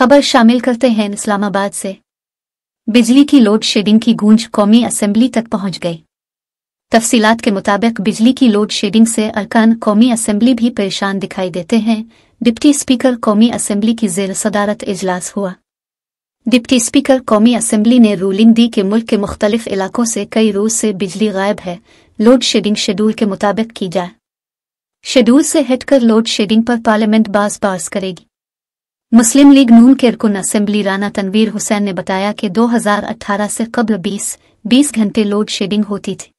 खबर शामिल करते हैं इस्लामाबाद से बिजली की लोड शेडिंग की गूंज कौमी असेंबली तक पहुंच गई तफसीलात के मुताबिक बिजली की लोड शेडिंग से अरकान कौमी असेंबली भी परेशान दिखाई देते हैं डिप्टी स्पीकर कौमी असेंबली की जेर सदारत इजलास हुआ डिप्टी स्पीकर कौमी असेंबली ने रूलिंग दी कि मुल्क के मुख्तलिफ इलाकों से कई रोज से बिजली गायब है लोड शेडिंग शेड्यूल के मुताबिक की जाए शेड्यूल से हटकर लोड शेडिंग पर पार्लियामेंट बास बाज करेगी मुस्लिम लीग नून के रुकन असेंबली राना तनवीर हुसैन ने बताया कि 2018 से कब्ल 20 20 घंटे लोड शेडिंग होती थी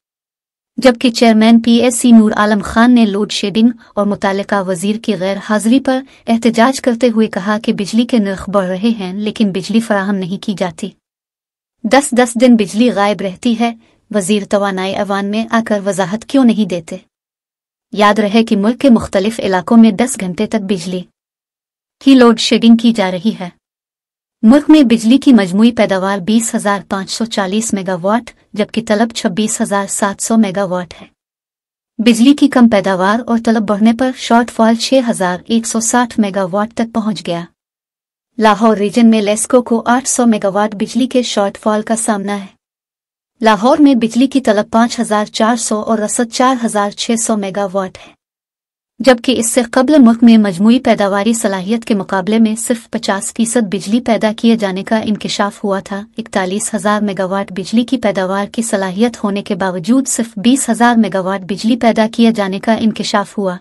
जबकि चेयरमैन पीएससी नूर आलम खान ने लोड शेडिंग और मुतल वजीर की गैर हाजिरी पर एहतजाज करते हुए कहा कि बिजली के नर्ख बढ़ रहे हैं लेकिन बिजली फराहम नहीं की जाती दस दस दिन बिजली गायब रहती है वजीर तोानाई अवान में आकर वजाहत क्यों नहीं देते याद रहे कि मुल्क के मुख्तलिफ इलाकों में दस घंटे तक बिजली की लोड शेडिंग की जा रही है मुल्क में बिजली की मजमू पैदावार बीस हजार सौ चालीस मेगावाट जबकि तलब छब्बीस हजार सात सौ मेगावाट है बिजली की कम पैदावार और तलब बढ़ने पर शॉर्टफॉल 6,160 हजार एक सौ साठ मेगावाट तक पहुंच गया लाहौर रीजन में लेस्को को 800 मेगावाट बिजली के शॉर्टफॉल का सामना है लाहौर में बिजली की तलब 5400 और रसद 4600 मेगावाट है जबकि इससे कबल मुल्क में मजमू पैदावारी सलाहियत के मुकाबले में सिर्फ पचास फीसद बिजली पैदा किए जाने का इंकशाफ हुआ था इकतालीस हजार मेगावाट बिजली की पैदावार की सलाहियत होने के बावजूद सिर्फ बीस हजार मेगावाट बिजली पैदा किए जाने का इंकशाफ हुआ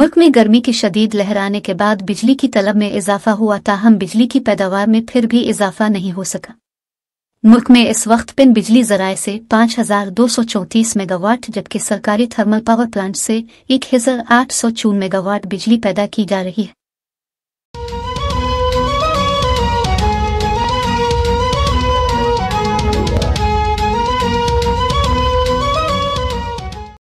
मुल्क में गर्मी की शदीद लहराने के बाद बिजली की तलब में इजाफा हुआ ताहम बिजली की पैदावार में फिर भी इजाफा नहीं हो सका मुल्क में इस वक्त पिन बिजली जराए से पाँच हजार दो सौ चौंतीस मेगावाट जबकि सरकारी थर्मल पावर प्लांट से एक हजार आठ सौ चून मेगावाट बिजली पैदा की जा रही है